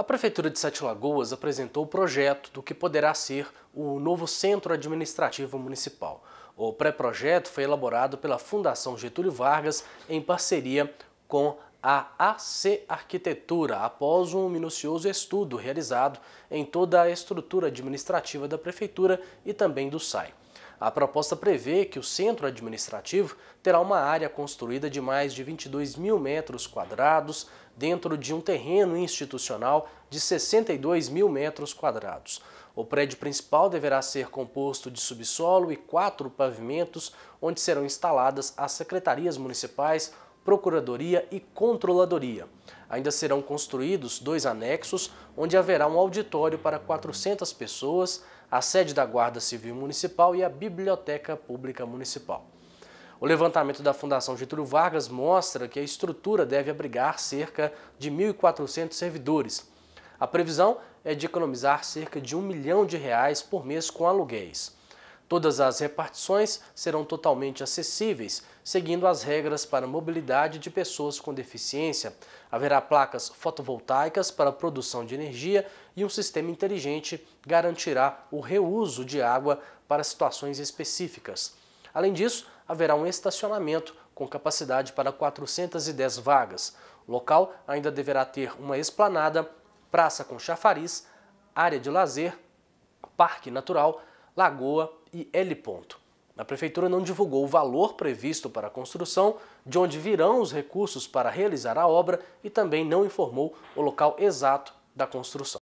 A Prefeitura de Sete Lagoas apresentou o projeto do que poderá ser o novo Centro Administrativo Municipal. O pré-projeto foi elaborado pela Fundação Getúlio Vargas em parceria com a AC Arquitetura, após um minucioso estudo realizado em toda a estrutura administrativa da Prefeitura e também do SAI. A proposta prevê que o centro administrativo terá uma área construída de mais de 22 mil metros quadrados dentro de um terreno institucional de 62 mil metros quadrados. O prédio principal deverá ser composto de subsolo e quatro pavimentos, onde serão instaladas as secretarias municipais, Procuradoria e Controladoria. Ainda serão construídos dois anexos, onde haverá um auditório para 400 pessoas, a sede da Guarda Civil Municipal e a Biblioteca Pública Municipal. O levantamento da Fundação Getúlio Vargas mostra que a estrutura deve abrigar cerca de 1.400 servidores. A previsão é de economizar cerca de um milhão de reais por mês com aluguéis. Todas as repartições serão totalmente acessíveis, seguindo as regras para mobilidade de pessoas com deficiência. Haverá placas fotovoltaicas para produção de energia e um sistema inteligente garantirá o reuso de água para situações específicas. Além disso, haverá um estacionamento com capacidade para 410 vagas. O local ainda deverá ter uma esplanada, praça com chafariz, área de lazer, parque natural Lagoa e L Ponto. A prefeitura não divulgou o valor previsto para a construção, de onde virão os recursos para realizar a obra e também não informou o local exato da construção.